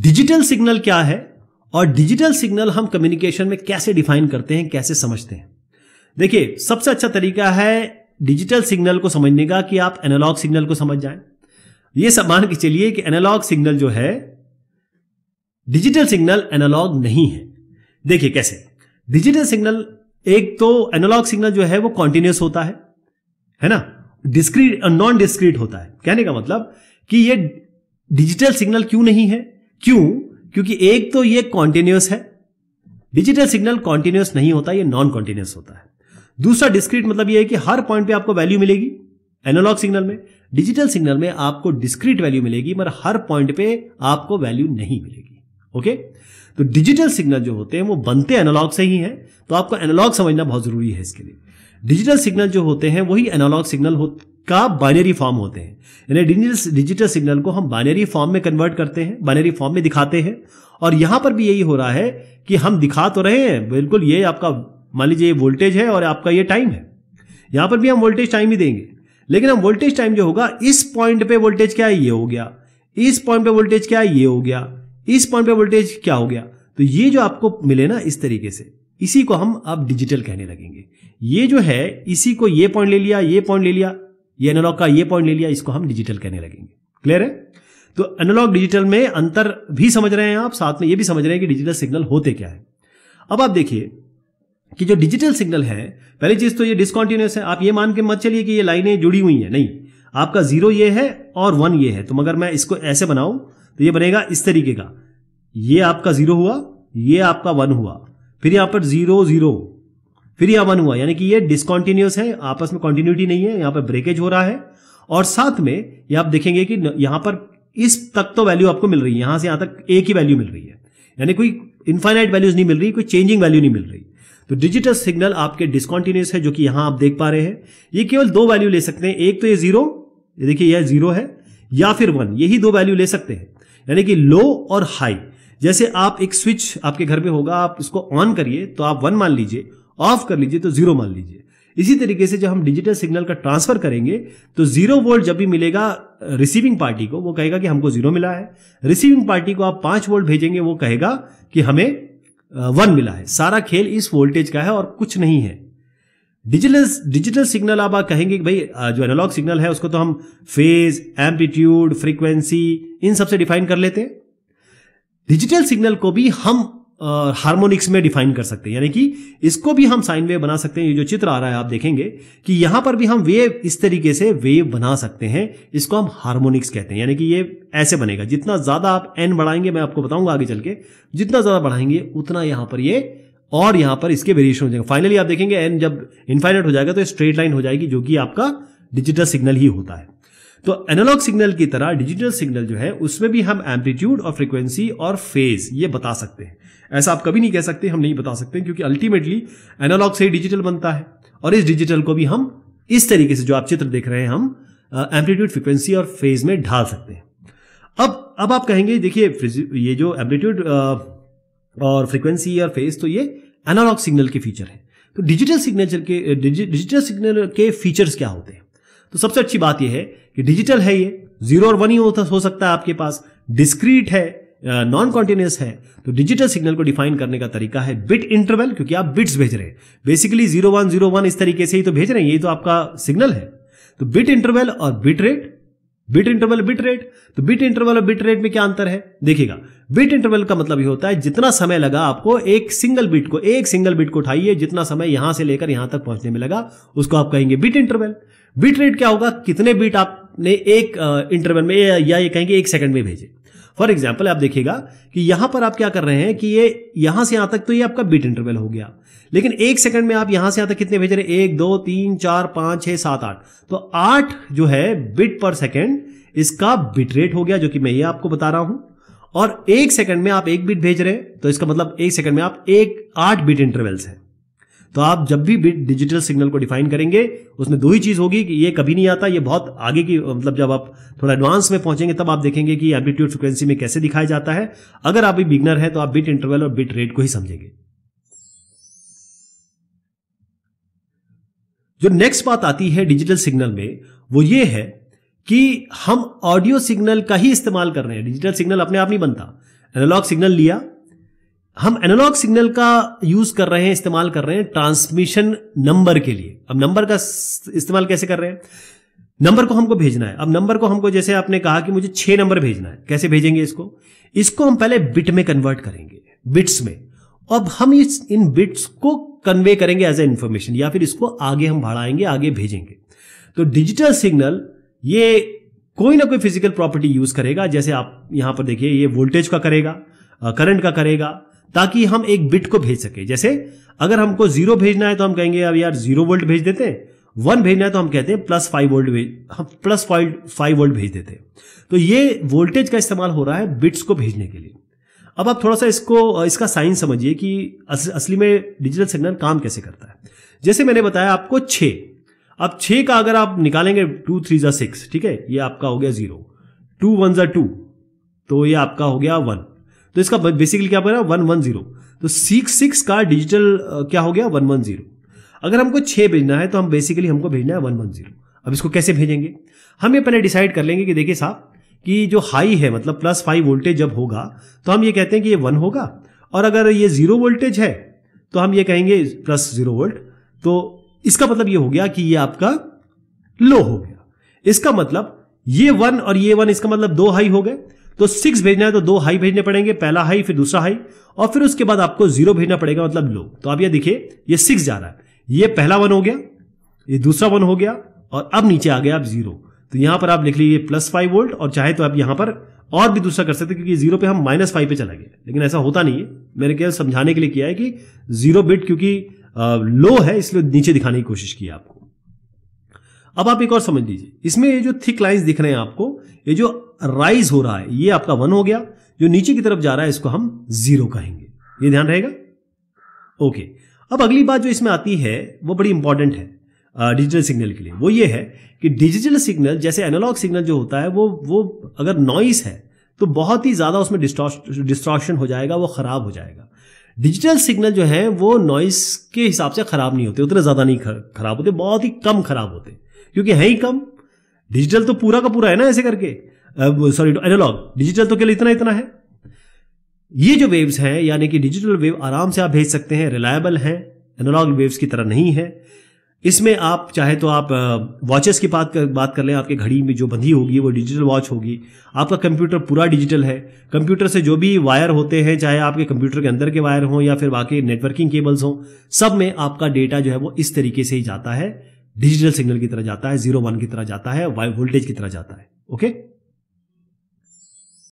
digital signal क्या है और डिजिटल सिग्नल हम कम्युनिकेशन में कैसे डिफाइन करते हैं कैसे समझते हैं देखिए सबसे अच्छा तरीका है डिजिटल सिग्नल को समझने का कि आप एनालॉग सिग्नल को समझ जाएं यह सब मान के चलिए कि एनालॉग सिग्नल जो है डिजिटल सिग्नल एनालॉग नहीं है देखिए कैसे डिजिटल सिग्नल एक तो एनालॉग सिग्नल जो है वो कॉन्टिन्यूस होता है है ना डिस्क्रीट नॉन डिस्क्रीट होता है कहने का मतलब कि ये डिजिटल सिग्नल क्यों नहीं है क्यों क्योंकि एक तो ये कॉन्टिन्यूस है डिजिटल सिग्नल कॉन्टिन्यूस नहीं होता ये नॉन कॉन्टिन्यूस होता है दूसरा डिस्क्रीट मतलब ये है कि हर पॉइंट पे आपको वैल्यू मिलेगी एनालॉग सिग्नल में डिजिटल सिग्नल में आपको डिस्क्रीट वैल्यू मिलेगी मगर हर पॉइंट पे आपको वैल्यू नहीं मिलेगी ओके तो डिजिटल सिग्नल जो होते हैं वो बनते एनालॉग से ही हैं तो आपको एनालॉग समझना बहुत जरूरी है इसके लिए डिजिटल सिग्नल जो होते हैं वही एनालॉग सिग्नल का बाइनरी फॉर्म होते हैं यानी डिजिटल डिजिटल सिग्नल को हम बाइनरी फॉर्म में कन्वर्ट करते हैं बाइनरी फॉर्म में दिखाते हैं और यहां पर भी यही हो रहा है कि हम दिखा तो रहे हैं बिल्कुल ये आपका मान लीजिए ये वोल्टेज है और आपका ये टाइम है यहां पर भी हम वोल्टेज टाइम ही देंगे लेकिन हम वोल्टेज टाइम जो होगा इस पॉइंट पे वोल्टेज क्या है ये हो गया इस पॉइंट पे वोल्टेज क्या है ये हो गया इस पॉइंट पे वोल्टेज क्या हो गया तो ये जो आपको मिले ना इस तरीके से इसी को हम अब डिजिटल कहने लगेंगे ये जो है इसी को ये पॉइंट ले लिया ये पॉइंट ले लिया ये एनालॉग का ये पॉइंट ले लिया इसको हम डिजिटल कहने लगेंगे क्लियर है तो एनालॉग डिजिटल में अंतर भी समझ रहे हैं आप साथ में ये भी समझ रहे हैं कि डिजिटल सिग्नल होते क्या है अब आप देखिए कि जो डिजिटल सिग्नल है पहली चीज तो ये डिसकॉन्टिन्यूस है आप ये मान के मत चलिए कि ये लाइनें जुड़ी हुई हैं नहीं आपका जीरो ये है और वन ये है तो मगर मैं इसको ऐसे बनाऊं तो ये बनेगा इस तरीके का ये आपका जीरो हुआ ये आपका वन हुआ फिर यहां पर जीरो जीरो फिर यह वन हुआ यानी कि ये डिसकॉन्टिन्यूस है आपस में कॉन्टिन्यूटी नहीं है यहां पर ब्रेकेज हो रहा है और साथ में ये आप देखेंगे कि यहां पर इस तक तो वैल्यू आपको मिल रही है यहां से यहां तक ए की वैल्यू मिल रही है यानी कोई इन्फाइनाइट वैल्यूज नहीं मिल रही कोई चेंजिंग वैल्यू नहीं मिल रही तो डिजिटल सिग्नल आपके डिस्कॉन्टिन्यूस है जो कि यहां आप देख पा रहे हैं ये केवल दो वैल्यू ले सकते हैं एक तो ये जीरो देखिए यह जीरो है या फिर वन यही दो वैल्यू ले सकते हैं यानी कि लो और हाई जैसे आप एक स्विच आपके घर में होगा आप इसको ऑन करिए तो आप वन मान लीजिए ऑफ कर लीजिए तो जीरो मान लीजिए इसी तरीके से जब हम डिजिटल सिग्नल का ट्रांसफर करेंगे तो जीरो वोल्ट जब भी मिलेगा रिसीविंग पार्टी को वो कहेगा कि हमको जीरो मिला है रिसीविंग पार्टी को आप पांच वोल्ट भेजेंगे वो कहेगा कि हमें वन मिला है सारा खेल इस वोल्टेज का है और कुछ नहीं है डिजिटल डिजिटल सिग्नल आप कहेंगे कि भाई जो एनालॉग सिग्नल है उसको तो हम फेज एम्पलीट्यूड फ्रीक्वेंसी इन सबसे डिफाइन कर लेते हैं डिजिटल सिग्नल को भी हम हार्मोनिक्स में डिफाइन कर सकते हैं यानी कि इसको भी हम साइन वेव बना सकते हैं ये जो चित्र आ रहा है आप देखेंगे कि यहां पर भी हम वेव इस तरीके से वेव बना सकते हैं इसको हम हार्मोनिक्स कहते हैं यानी कि ये ऐसे बनेगा जितना ज्यादा आप एन बढ़ाएंगे मैं आपको बताऊंगा आगे चल के जितना ज्यादा बढ़ाएंगे उतना यहां पर ये और यहां पर इसके वेरिएशन हो जाएंगे फाइनली आप देखेंगे एन जब इन्फाइनेट हो जाएगा तो स्ट्रेट लाइन हो जाएगी जो कि आपका डिजिटल सिग्नल ही होता है तो एनालॉग सिग्नल की तरह डिजिटल सिग्नल जो है उसमें भी हम एम्पलीट्यूड और फ्रिक्वेंसी और फेज ये बता सकते हैं ऐसा आप कभी नहीं कह सकते हम नहीं बता सकते क्योंकि अल्टीमेटली एनालॉग से ही डिजिटल बनता है और इस डिजिटल को भी हम इस तरीके से जो आप चित्र देख रहे हैं हम एम्पलीट्यूड फ्रिक्वेंसी और फेज में ढाल सकते हैं अब अब आप कहेंगे देखिए ये जो एम्पलीट्यूड और फ्रिक्वेंसी और फेज तो ये एनालॉग सिग्नल के फीचर है तो डिजिटल सिग्नेचर के डिजिटल सिग्नल के फीचर्स क्या होते हैं तो सबसे अच्छी बात यह है कि डिजिटल है ये जीरो और वन ही हो सकता है आपके पास डिस्क्रीट है नॉन uh, कॉन्टिन्यूस है तो डिजिटल सिग्नल को डिफाइन करने का तरीका है बिट इंटरवल क्योंकि आप बिट्स भेज रहे हैं basically zero one zero one इस तरीके से ही तो भेज रहे हैं यही तो आपका सिग्नल है तो बिट इंटरवल और bit rate bit interval bit rate तो बिट इंटरवल और बिट रेट में क्या अंतर है देखिएगा बिट इंटरवल का मतलब ये होता है जितना समय लगा आपको एक सिंगल बिट को एक सिंगल बिट को उठाइए जितना समय यहां से लेकर यहां तक पहुंचने में लगा उसको आप कहेंगे बिट इंटरवल बीट रेट क्या होगा कितने बीट आपने एक इंटरवल में या ये कहेंगे एक सेकंड में भेजे फॉर एग्जाम्पल आप देखिएगा कि यहां पर आप क्या कर रहे हैं कि ये यहां से यहां तक तो ये आपका बीट इंटरवल हो गया लेकिन एक सेकंड में आप यहां से यहां तक कितने भेज रहे हैं एक दो तीन चार पांच छह सात आठ तो आठ जो है बिट पर सेकेंड इसका बिट रेट हो गया जो कि मैं ये आपको बता रहा हूं और एक सेकंड में आप एक बीट भेज रहे हैं तो इसका मतलब एक सेकंड में आप एक आठ बीट इंटरवल्स है तो आप जब भी डिजिटल सिग्नल को डिफाइन करेंगे उसमें दो ही चीज होगी कि ये कभी नहीं आता ये बहुत आगे की मतलब जब आप थोड़ा एडवांस में पहुंचेंगे तब आप देखेंगे कि एम्पलीट्यूड फ्रिक्वेंसी में कैसे दिखाया जाता है अगर आप भी बिगनर है तो आप बिट इंटरवल और बिट रेट को ही समझेंगे जो नेक्स्ट बात आती है डिजिटल सिग्नल में वो ये है कि हम ऑडियो सिग्नल का ही इस्तेमाल कर रहे हैं डिजिटल सिग्नल अपने आप नहीं बनता एनालॉग सिग्नल लिया हम एनालॉग सिग्नल का यूज कर रहे हैं इस्तेमाल कर रहे हैं ट्रांसमिशन नंबर के लिए अब नंबर का इस्तेमाल कैसे कर रहे हैं नंबर को हमको भेजना है अब नंबर को हमको जैसे आपने कहा कि मुझे छह नंबर भेजना है कैसे भेजेंगे इसको इसको हम पहले बिट में कन्वर्ट करेंगे बिट्स में अब हम इस इन बिट्स को कन्वे करेंगे एज ए इंफॉर्मेशन या फिर इसको आगे हम बढ़ाएंगे आगे भेजेंगे तो डिजिटल सिग्नल ये कोई ना कोई फिजिकल प्रॉपर्टी यूज करेगा जैसे आप यहां पर देखिए ये वोल्टेज का करेगा करंट का करेगा ताकि हम एक बिट को भेज सके जैसे अगर हमको जीरो भेजना है तो हम कहेंगे अब यार जीरो वोल्ट भेज देते हैं वन भेजना है तो हम कहते हैं प्लस फाइव वोल्ट भेज हम प्लस फाइव फाइव वोल्ट भेज देते हैं तो ये वोल्टेज का इस्तेमाल हो रहा है बिट्स को भेजने के लिए अब आप थोड़ा सा इसको इसका साइंस समझिए कि अस, असली में डिजिटल सिग्नल काम कैसे करता है जैसे मैंने बताया आपको छ अब छ का अगर आप निकालेंगे टू थ्री ज़ा सिक्स ठीक है ये आपका हो गया ज़ीरो टू वन ज़ा टू तो ये आपका हो गया वन तो इसका बेसिकली क्या बना वन वन जीरो तो सिक्स सिक्स का डिजिटल क्या हो गया वन वन जीरो अगर हमको छह भेजना है तो हम बेसिकली हमको भेजना है वन वन जीरो अब इसको कैसे भेजेंगे हम ये पहले डिसाइड कर लेंगे कि देखिए साहब कि जो हाई है मतलब प्लस फाइव वोल्टेज जब होगा तो हम ये कहते हैं कि ये वन होगा और अगर ये जीरो वोल्टेज है तो हम ये कहेंगे प्लस जीरो वोल्ट तो इसका मतलब ये हो गया कि ये आपका लो हो गया इसका मतलब ये वन और ये वन इसका मतलब दो हाई हो गए तो सिक्स भेजना है तो दो हाई भेजने पड़ेंगे पहला हाई फिर दूसरा हाई और फिर उसके बाद आपको जीरो भेजना पड़ेगा मतलब लो तो आप ये देखिए ये सिक्स जा रहा है ये पहला वन हो गया ये दूसरा वन हो गया और अब नीचे आ गया आप जीरो तो यहां पर आप लिख लीजिए प्लस फाइव वोल्ट और चाहे तो आप यहां पर और भी दूसरा कर सकते क्योंकि जीरो पे हम माइनस फाइव पे चला गया लेकिन ऐसा होता नहीं है मैंने केवल समझाने के लिए किया है कि जीरो बिट क्योंकि लो है इसलिए नीचे दिखाने की कोशिश की आपको अब आप एक और समझ लीजिए इसमें ये जो थिक लाइंस दिख रहे हैं आपको ये जो राइज हो रहा है ये आपका वन हो गया जो नीचे की तरफ जा रहा है इसको हम जीरो कहेंगे ये ध्यान रहेगा ओके अब अगली बात जो इसमें आती है वो बड़ी इंपॉर्टेंट है डिजिटल सिग्नल के लिए वो ये है कि डिजिटल सिग्नल जैसे एनालॉग सिग्नल जो होता है वो वो अगर नॉइस है तो बहुत ही ज़्यादा उसमें डिस्ट्रॉक्शन हो जाएगा वो ख़राब हो जाएगा डिजिटल सिग्नल जो है वो नॉइस के हिसाब से ख़राब नहीं होते उतने ज़्यादा नहीं खराब होते बहुत ही कम ख़राब होते क्योंकि है ही कम डिजिटल तो पूरा का पूरा है ना ऐसे करके सॉरी एनालॉग डिजिटल तो केवल इतना इतना है ये जो वेव्स हैं यानी कि डिजिटल वेव आराम से आप भेज सकते हैं रिलायबल हैं एनालॉग वेव्स की तरह नहीं है इसमें आप चाहे तो आप वॉचेस की बात कर बात कर लें आपके घड़ी में जो बंधी होगी वो डिजिटल वॉच होगी आपका कंप्यूटर पूरा डिजिटल है कंप्यूटर से जो भी वायर होते हैं चाहे आपके कंप्यूटर के अंदर के वायर हों या फिर बाकी नेटवर्किंग केबल्स हों सब में आपका डेटा जो है वो इस तरीके से ही जाता है डिजिटल सिग्नल की तरह जाता है जीरो वन की तरह जाता है वाई वोल्टेज की तरह जाता है ओके